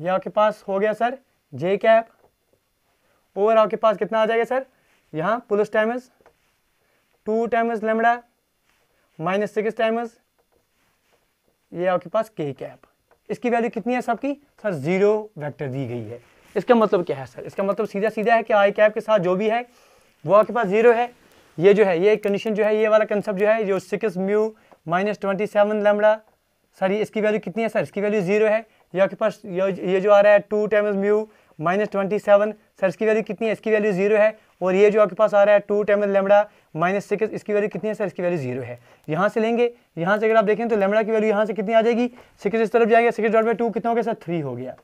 ये आपके पास हो गया सर जे कैप और आपके पास कितना आ जाएगा सर यहाँ plus times two times lambda minus six times ये आपके पास के कैप इसकी वैल्यू कितनी है सबकी सर जीरो वेक्टर दी गई है इसका मतलब क्या है सर इसका मतलब सीधा सीधा है कि आई कैप के साथ जो भी है वो आपके पास जीरो है ये जो है ये कंडीशन जो है ये वाला कंसेप्ट जो है जो six mu minus twenty seven lambda sir इसकी वैल्यू कितनी है सर इसकी वैल्यू जीरो है ये आपके पास ये जो आ रहा है two times mu minus twenty seven sir इसकी वैल्यू कितनी है इसकी वैल्यू जीरो है और ये जो आपके पास आ रहा है two times lambda minus six इसकी वैल्यू कितनी है सर इसकी वैल्यू जीरो है यहाँ से लेंगे यहाँ से अगर आप देखें तो लेमड़ा की वैल्यू यहाँ से कितनी आ जाएगी सिक्स इस तरफ जाएगा सिक्स डॉट बाई टू कितना हो गया सर थ्री हो गया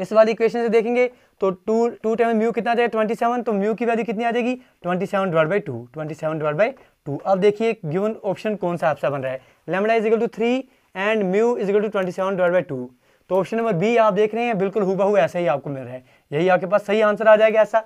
इस वाली इक्वेशन से देखेंगे तो टू टू टाइम म्यू कितना आ जाएगा ट्वेंटी तो म्यू की वैल्यू कितनी आ जाएगी twenty seven divide by two twenty seven divide by two अब देखिए गिवन ऑप्शन कौन सा आपसा बन रहा है lambda is equal to three and mu is equal to twenty seven divide by two तो ऑप्शन नंबर बी आप देख रहे हैं बिल्कुल हुबहू ऐसा ही आपको मिल रहा है यही आपके पास सही आंसर आ जाएगा ऐसा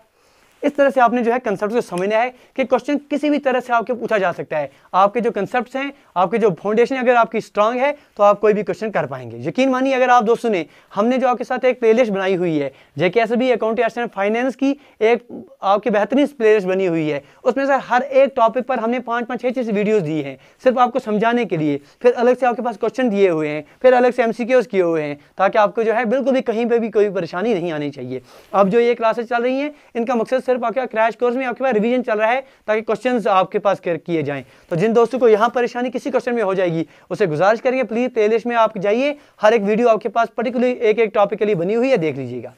इस तरह से आपने जो है कंसेप्ट को समझना है कि क्वेश्चन किसी भी तरह से आपके पूछा जा सकता है आपके जो कंसेप्ट हैं आपके जो फाउंडेशन अगर आपकी स्ट्रांग है तो आप कोई भी क्वेश्चन कर पाएंगे यकीन मानिए अगर आप दोस्तों ने हमने जो आपके साथ एक प्ले बनाई हुई है जेके एस बी अकाउंट फाइनेंस की एक आपकी बेहतरीन प्ले बनी हुई है उसमें सर हर एक टॉपिक पर हमने पाँच पाँच छः छः वीडियोज़ दी हैं सिर्फ आपको समझाने के लिए फिर अलग से आपके पास क्वेश्चन दिए हुए हैं फिर अलग से एम किए हुए हैं ताकि आपको जो है बिल्कुल भी कहीं पर भी कोई परेशानी नहीं आनी चाहिए अब जो ये क्लासेज चल रही हैं इनका मकसद सिर्फ आपके क्रैश कोर्स में आपके पास रिविजन चल रहा है ताकि क्वेश्चन आपके पास किए जाएँ तो जिन दोस्तों को यहाँ परेशानी किसी क्वेश्चन में हो जाएगी उसे गुजारिश करेंगे प्लीज़ प्ले में आप जाइए हर एक वीडियो आपके पास पर्टिकुलर एक एक टॉपिक के लिए बनी हुई है देख लीजिएगा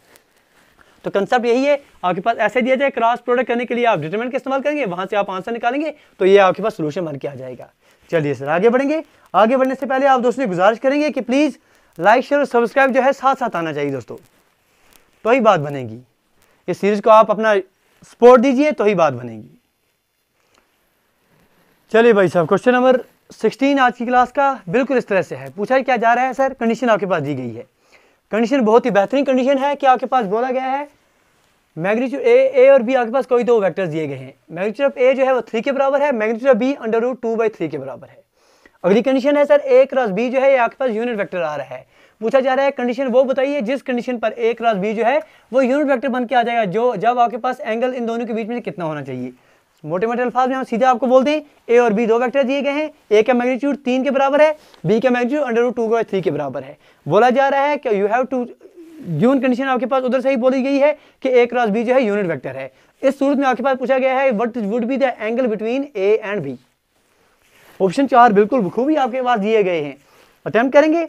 तो कंसेप्ट यही है आपके पास ऐसे दिया जाए क्रॉस प्रोडक्ट करने के लिए आप डिटरमेंट का इस्तेमाल करेंगे वहां से आप आंसर निकालेंगे तो ये आपके पास सोल्यूशन बन के आ जाएगा चलिए सर आगे बढ़ेंगे आगे बढ़ने से पहले आप दोस्तों गुजारिश करेंगे कि प्लीज़ लाइक शेयर और सब्सक्राइब जो है साथ साथ आना चाहिए दोस्तों तो ही बात बनेगी इस सीरीज़ को आप अपना सपोर्ट दीजिए तो ही बात बनेगी चलिए भाई साहब क्वेश्चन नंबर सिक्सटीन आज की क्लास का बिल्कुल इस तरह से है पूछा क्या जा रहा है सर कंडीशन आपके पास दी गई है कंडीशन बहुत ही बेहतरीन कंडीशन है कि आपके पास बोला गया है मैग्नीट्यूड ए ए और बी आपके पास कोई दो वेक्टर्स दिए गए हैं मैग्नीट्यूड ऑफ ए जो है वो थ्री के बराबर है magnitude of B under root two by three के बराबर है अगली कंडीशन है सर ए क्रॉस बी जो है ये आपके पास यूनिट वैक्टर आ रहा है पूछा जा रहा है कंडीशन वो बताइए जिस कंडीशन पर ए क्रॉस बी जो है वो यूनिट वेक्टर बन के आ जाएगा जो जब आपके पास एंगल इन दोनों के बीच में कितना होना चाहिए मोटे मोटे अल्फाज में हम सीधे आपको बोलते हैं ए और बी दो वेक्टर दिए गए हैं ए का मैग्नीट्यूड तीन के बराबर है बी का magnitude under two by three के बराबर है बोला जा रहा है कि यू हैव टू यून कंडीशन आपके पास उधर से ही बोली गई है कि ए क्रॉस बी जो है यूनिट वैक्टर है इस सूरत में आपके पास पूछा गया है what would be the angle between A and B option चार बिल्कुल बखूबी आपके पास दिए गए हैं अटैम्प्ट करेंगे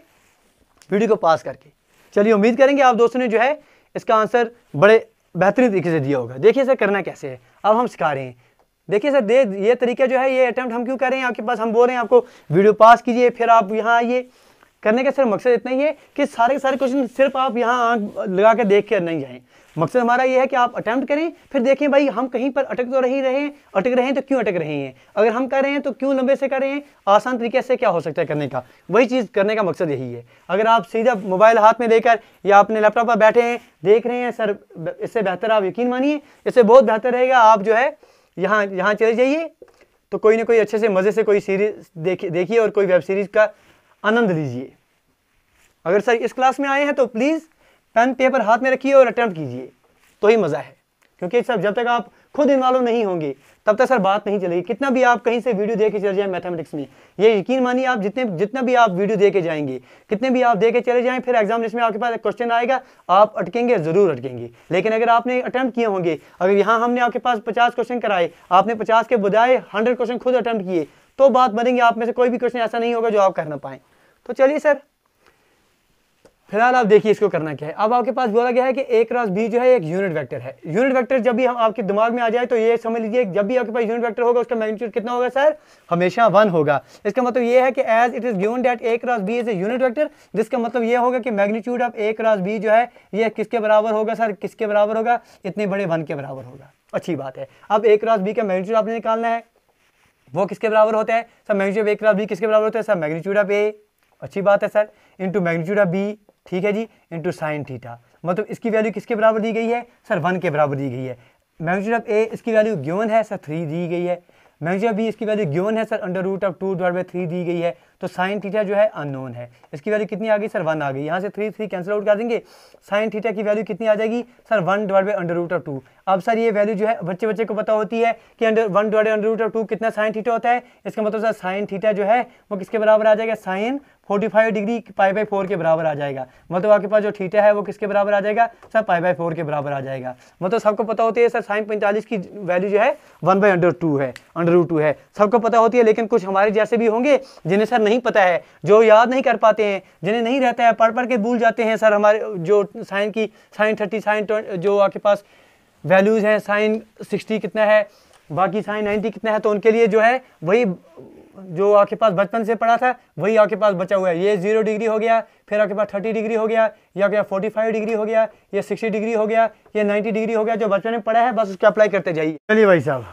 वीडियो को पास करके चलिए उम्मीद करेंगे आप दोस्तों ने जो है इसका आंसर बड़े बेहतरीन तरीके से दिया होगा देखिए सर करना कैसे है अब हम सिखा रहे हैं देखिए सर दे ये तरीका जो है ये अटैम्प्ट हम क्यों कर रहे हैं आपके पास हम बोल रहे हैं आपको वीडियो पास कीजिए फिर आप यहाँ आइए करने का सर मकसद इतना ही है कि सारे के सारे क्वेश्चन सिर्फ आप यहाँ आँख लगा के देख कर नहीं जाएँ मकसद हमारा ये है कि आप अटैम्प्ट करें फिर देखें भाई हम कहीं पर अटक तो रही रहे हैं अटक रहे हैं तो क्यों अटक रहे हैं अगर हम कर रहे हैं तो क्यों लंबे से कर रहे हैं आसान तरीके से क्या हो सकता है करने का वही चीज़ करने का मकसद यही है अगर आप सीधा मोबाइल हाथ में लेकर या अपने लैपटॉप पर बैठे हैं देख रहे हैं सर इससे बेहतर आप यकीन मानिए इससे बहुत बेहतर रहेगा आप जो है यहाँ यहाँ चले जाइए तो कोई ना कोई अच्छे से मज़े से कोई सीरीज देखिए देखिए और कोई वेब सीरीज़ का आनंद लीजिए अगर सर इस क्लास में आए हैं तो प्लीज़ पेन पेपर हाथ में रखिए और अटैम्प्ट कीजिए तो ही मज़ा है क्योंकि सर जब तक आप खुद इन्वॉल्व नहीं होंगे तब तक सर बात नहीं चलेगी कितना भी आप कहीं से वीडियो दे के चले जाएं मैथमेटिक्स में ये यकीन मानिए आप जितने जितना भी आप वीडियो दे के जाएंगे कितने भी आप देख के चले जाएं फिर एग्जाम में आपके पास एक क्वेश्चन आएगा आप अटकेंगे ज़रूर अटकेंगे लेकिन अगर आपने अटैम्प्ट किए होंगे अगर यहाँ हमने आपके पास पचास क्वेश्चन कराए आपने पचास के बजाय हंड्रेड क्वेश्चन खुद अटैम्प्ट किए तो बात बनेंगे आप में से कोई भी क्वेश्चन ऐसा नहीं होगा जो आप कर ना पाए तो चलिए सर फिलहाल आप देखिए इसको करना क्या है अब आपके पास बोला गया है कि ए क्रॉस बी जो है एक यूनिट वेक्टर है यूनिट वेक्टर जब भी हम आपके दिमाग में आ जाए तो ये समझ लीजिए जब भी आपके पास यूनिट वेक्टर होगा उसका मैग्नीट्यूड कितना होगा सर हमेशा वन होगा इसका मतलब ये है कि as it is given that A cross B is a unit vector जिसका मतलब ये होगा कि magnitude of A cross B जो है ये किसके बराबर होगा सर किसके बराबर होगा इतने बड़े वन के बराबर होगा अच्छी बात है अब ए क्रॉस बी का मैग्नीट्यूड आपने निकालना है वो किसके बराबर होता है sir magnitude A cross B किसके बराबर होता है सर मैग्नीट्यूड ऑफ ए अच्छी बात है sir into magnitude of B ठीक है जी इंटू साइन थीटा मतलब इसकी वैल्यू किसके बराबर दी गई है सर वन के बराबर दी गई है मैग्नीट्यूड ऑफ ए इसकी वैल्यू ग्यून है सर थ्री दी गई है मैग्नीट्यूड बी इसकी वैल्यू ग्योन है sir under root of two dot by three दी गई है तो साइन थीटा जो है अननोन है इसकी वैल्यू कितनी आ गई सर वन आ गई यहाँ से थ्री थ्री कैंसिल आउट कर देंगे साइन थीटा की वैल्यू कितनी आ जाएगी sir one dot by under root of two अब सर ये वैल्यू जो है बच्चे बच्चे को पता होती है कि under one dot under root of two कितना साइन थीटा होता है इसका मतलब सर साइन थीटा जो है वो किसके बराबर आ जाएगा sine forty five degree pi by four के बराबर आ जाएगा मतलब आपके पास जो थीटा है वो किसके बराबर आ जाएगा सर पाई बाई फोर के बराबर आ जाएगा मतलब सबको पता होती है सर साइन पैंतालीस की वैल्यू जो है वन बाई अंडर टू है अंडर रूट टू है सबको पता होती है लेकिन कुछ हमारे जैसे भी होंगे जिन्हें सर नहीं पता है जो याद नहीं कर पाते हैं जिन्हें नहीं रहता है पढ़ पढ़ के भूल जाते हैं सर हमारे जो साइन की साइन थर्टी साइन जो आपके पास वैल्यूज़ हैं साइन सिक्सटी कितना है बाकी साइन नाइन्टी कितना है तो उनके लिए जो है वही जो आपके पास बचपन से पढ़ा था वही आपके पास बचा हुआ है ये जीरो डिग्री हो गया फिर आपके पास थर्टी डिग्री हो गया या आपके पास फोर्टी फाइव डिग्री हो गया ये सिक्सटी डिग्री हो गया ये नाइन्टी डिग्री हो गया जो बचपन में पढ़ा है बस उसको अप्लाई करते जाइए चलिए भाई साहब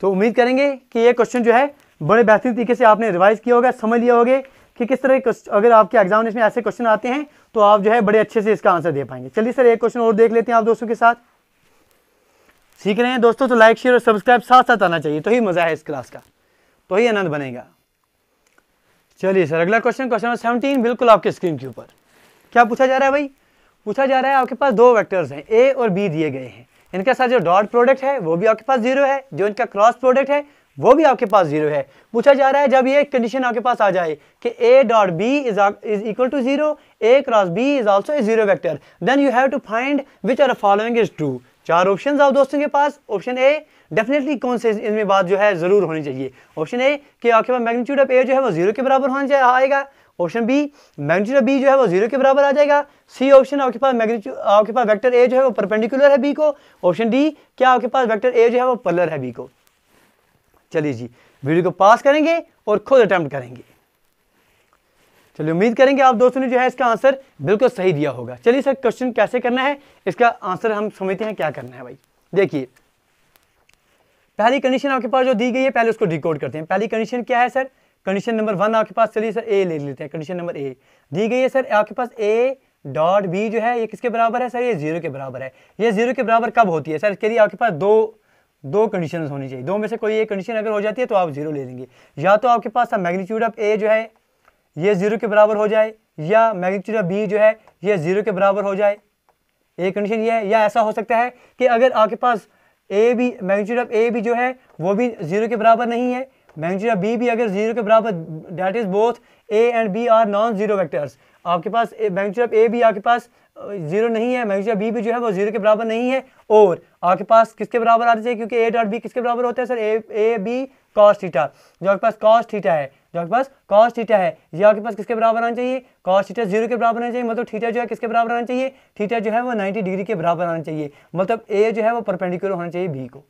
तो उम्मीद करेंगे कि ये क्वेश्चन जो है बड़े बेहतरीन तरीके से आपने रिवाइज किया होगा समझ लिया होगा कि किस तरह अगर आपके एग्जामिनेशन में ऐसे क्वेश्चन आते हैं तो आप जो है बड़े अच्छे से इसका आंसर दे पाएंगे चलिए सर एक क्वेश्चन और देख लेते हैं आप दोस्तों के साथ सीख रहे हैं दोस्तों तो लाइक शेयर और सब्सक्राइब साथ साथ आना चाहिए तो ही मज़ा है इस क्लास का तो ही आनंद बनेगा चलिए सर अगला क्वेश्चन क्वेश्चन नंबर सेवनटीन बिल्कुल आपके स्क्रीन के ऊपर क्या पूछा जा रहा है भाई पूछा जा रहा है आपके पास दो वैक्टर्स हैं ए और बी दिए गए हैं इनके साथ जो डॉट प्रोडक्ट है वो भी आपके पास जीरो है जो इनका क्रॉस प्रोडक्ट है वो भी आपके पास जीरो है पूछा जा रहा है जब ये कंडीशन आपके पास आ जाए कि A dot B is is equal to zero A cross B is also a zero vector then you have to find which are following is true चार ऑप्शन आप दोस्तों के पास ऑप्शन ए डेफिनेटली कौन से इनमें बात जो है ज़रूर होनी चाहिए ऑप्शन ए कि आपके पास मैग्नीट्यूड ऑफ ए जो है वो जीरो के बराबर होना चाहिए आएगा option B magnitude of B जो है वो जीरो के बराबर आ जाएगा सी ऑप्शन आपके पास मैग्नीट्यूड आपके पास वेक्टर ए जो है वो परपेंडिकुलर है बी को ऑप्शन डी क्या आपके पास वेक्टर ए जो है वो पर्लर है बी को चलिए जी वीडियो को पास करेंगे और खुद अटैम्प्ट करेंगे चलिए उम्मीद करेंगे आप दोस्तों ने जो है इसका आंसर बिल्कुल सही दिया होगा चलिए सर क्वेश्चन कैसे करना है इसका आंसर हम समझते हैं क्या करना है भाई देखिए पहली कंडीशन आपके पास जो दी गई है पहले उसको डिकोड करते हैं पहली कंडीशन क्या है सर कंडीशन नंबर वन आपके पास चलिए सर ए ले लेते हैं कंडीशन नंबर ए दी गई है सर आपके पास ए डॉट बी जो है ये किसके बराबर है सर ये जीरो के बराबर है ये जीरो के बराबर कब होती है सर इसके लिए आपके पास दो दो कंडीशन होनी चाहिए दो में से कोई एक कंडीशन अगर हो जाती है तो आप जीरो ले लेंगे या तो आपके पास मैग्नीट्यूड ऑफ ए जो है ये ज़ीरो के बराबर हो जाए या मैग्नीट्यूड ऑफ बी जो है ये ज़ीरो के बराबर हो जाए एक कंडीशन ये है या ऐसा हो सकता है कि अगर आपके पास A B magnitude of A भी जो है वो भी ज़ीरो के बराबर नहीं है मैग्नीट्यूड ऑफ बी भी अगर ज़ीरो के बराबर that is both A and B are non zero vectors आपके पास मैग्नीट्यूड ऑफ ए भी आपके पास जीरो नहीं है मैग्नीट्यूड बी भी जो है वो जीरो के बराबर नहीं है और आपके पास किसके बराबर आते चाहिए क्योंकि ए डॉट बी किसके बराबर होता है sir A A B cos theta जो आपके पास कॉस थीटा है जो आपके पास कॉस थीटा है ये आपके पास किसके बराबर आना चाहिए कॉस थीटा जीरो के बराबर आना चाहिए मतलब थीटा जो है किसके बराबर आना चाहिए थीटा जो है वो नाइन्टी डिग्री के बराबर आना चाहिए मतलब ए जो है वो परपेंडिकुलर होना चाहिए बी को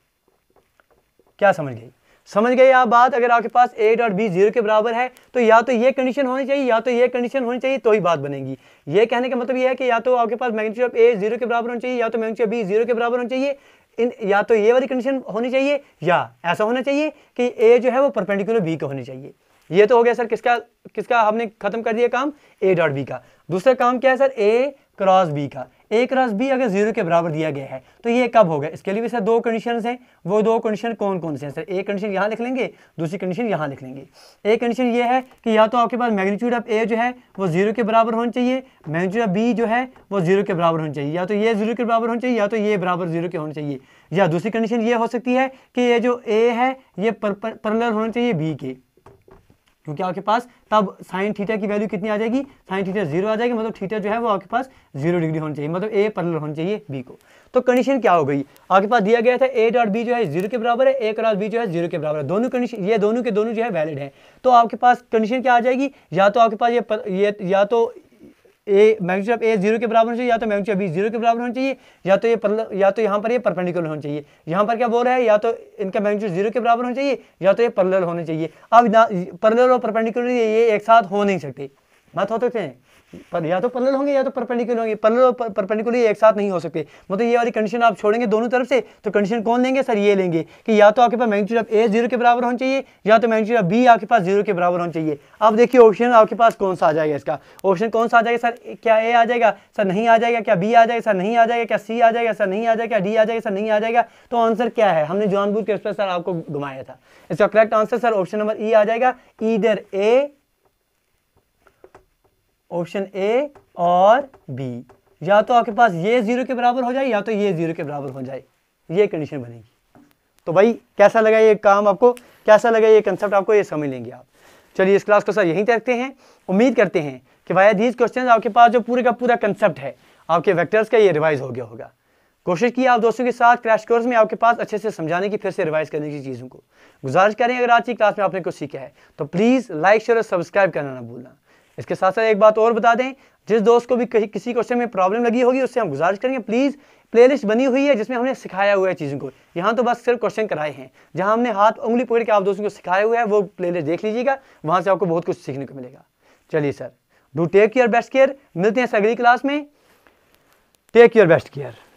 क्या समझ गई समझ गए आप बात अगर आपके पास ए डॉट बी जीरो के बराबर है तो या तो ये कंडीशन होनी चाहिए या तो ये कंडीशन होनी चाहिए तो ही बात बनेगी ये कहने का मतलब ये है कि या तो आपके पास मैग्नीट्यूड ऑफ ए जीरो के बराबर होना चाहिए या तो मैग्नीट्यूड बी जीरो के बराबर होना चाहिए इन या तो ये वाली कंडीशन होनी चाहिए या ऐसा होना चाहिए कि ए जो है वो परपेंडिकुलर बी का होनी चाहिए ये तो हो गया सर किसका किसका हमने खत्म कर दिया काम ए डॉट बी का दूसरा काम क्या है सर ए क्रॉस बी का ए क्रॉस बी अगर जीरो के बराबर दिया गया है तो ये कब होगा इसके लिए भी सर दो कंडीशन हैं वो दो कंडीशन कौन कौन से हैं सर एक कंडीशन यहाँ लिख लेंगे दूसरी कंडीशन यहाँ लिख लेंगे एक कंडीशन ये है कि या तो आपके पास मैग्नीट्यूड ऑफ ए जो है वो जीरो के बराबर होना चाहिए मैग्नीट्यूड ऑफ बी जो है वो जीरो के बराबर होना चाहिए या तो ये जीरो के बराबर होना चाहिए या तो ये बराबर जीरो के होना चाहिए या दूसरी कंडीशन ये हो सकती है कि ये जो ए है ये परलर होना चाहिए बी के क्योंकि आपके पास तब साइन थीटा की वैल्यू कितनी आ जाएगी साइन थीटा जीरो आ जाएगी मतलब थीटा जो है वो आपके पास जीरो डिग्री होनी चाहिए मतलब ए पैरल होनी चाहिए बी को तो कंडीशन क्या हो गई आपके पास दिया गया था ए डॉट बी जो है जीरो के बराबर है ए क्रॉस बी जो है जीरो के बराबर है दोनों कंडीशन ये दोनों के दोनों जो है वैलिड है तो आपके पास कंडीशन क्या आ जाएगी या तो आपके पास ये, ये या तो A magnitude of A zero के बराबर होना चाहिए या तो मैग्नीट्यूड बी जीरो के बराबर होना चाहिए या तो ये या तो यहाँ पर ये परपेंडिकुलर होना चाहिए यहाँ पर क्या बोल रहा है या तो इनका मैग्नीट्यूड जीरो के बराबर होना चाहिए या तो ये परलर होने चाहिए अब परलर और परपेंडिकुलर ये एक साथ हो नहीं सकते बात हो सकते हैं पर या तो पैरेलल होंगे या तो परपेंडिकुलर होंगे पैरेलल और परपेंडिकुलर एक साथ नहीं हो सकते मतलब ये वाली कंडीशन आप छोड़ेंगे दोनों तरफ से तो कंडीशन कौन लेंगे सर ये लेंगे कि या तो आपके पास मैग्नीट्यूड ऑफ ए जीरो के बराबर होना चाहिए या तो मैग्नीट्यूड ऑफ बी आपके पास जीरो के बराबर होना चाहिए अब देखिए ऑप्शन आपके पास कौन सा आ जाएगा इसका ऑप्शन कौन सा आ जाएगा सर क्या ए आ जाएगा सर नहीं आ जाएगा क्या बी आ जाएगा सर नहीं आ जाएगा क्या सी आ जाएगा सर नहीं आ जाएगा क्या डी आ जाएगा सर नहीं आ जाएगा तो आंसर क्या है हमने जॉनपुर के उस पर सर आपको घुमाया था इसका correct answer sir option number E आ जाएगा ईदर ए ऑप्शन ए और बी या तो आपके पास ये ज़ीरो के बराबर हो जाए या तो ये ज़ीरो के बराबर हो जाए ये कंडीशन बनेगी तो भाई कैसा लगा ये काम आपको कैसा लगा ये कंसेप्ट आपको ये समझ लेंगे आप चलिए इस क्लास को सर यहीं रखते हैं उम्मीद करते हैं कि भाई दीज क्वेश्चन आपके पास जो पूरे का पूरा कंसेप्ट है आपके वैक्टर्स का ये रिवाइज हो गया होगा कोशिश की आप दोस्तों के साथ क्रैश कोर्स में आपके पास अच्छे से समझाने की फिर से रिवाइज करने की चीज़ों को गुजारिश करें अगर आज की क्लास में आपने कुछ सीखा है तो प्लीज़ लाइक शेयर और सब्सक्राइब करना ना भूलना इसके साथ साथ एक बात और बता दें जिस दोस्त को भी कहीं किसी क्वेश्चन में प्रॉब्लम लगी होगी उससे हम गुजारिश करेंगे प्लीज़ प्लेलिस्ट बनी हुई है जिसमें हमने सिखाया हुआ है चीज़ों को यहाँ तो बस सिर्फ क्वेश्चन कराए हैं जहाँ हमने हाथ उंगली पकड़ के आप दोस्तों को सिखाया हुआ है वो प्लेलिस्ट देख लीजिएगा वहां से आपको बहुत कुछ सीखने को मिलेगा चलिए sir do take your best care मिलते हैं अगली क्लास में टेक योर बेस्ट केयर